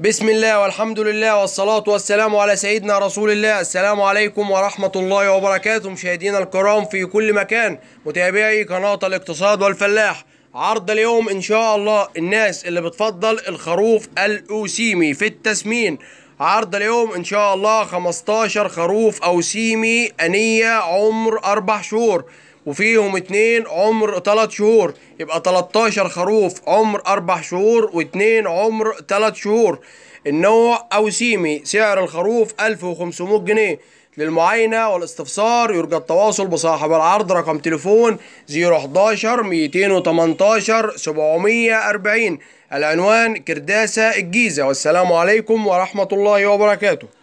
بسم الله والحمد لله والصلاة والسلام على سيدنا رسول الله السلام عليكم ورحمة الله وبركاته مشاهدينا الكرام في كل مكان متابعي قناة الاقتصاد والفلاح عرض اليوم ان شاء الله الناس اللي بتفضل الخروف الاوسيمي في التسمين عرض اليوم ان شاء الله 15 خروف اوسيمي انية عمر اربع شهور وفيهم اتنين عمر تلات شهور يبقى تلاتاشر خروف عمر أربع شهور واتنين عمر تلات شهور النوع أوسيمي سعر الخروف ألف وخمسمائة جنيه للمعاينة والاستفسار يرجى التواصل بصاحب العرض رقم تليفون 011 218 740 العنوان كرداسة الجيزة والسلام عليكم ورحمة الله وبركاته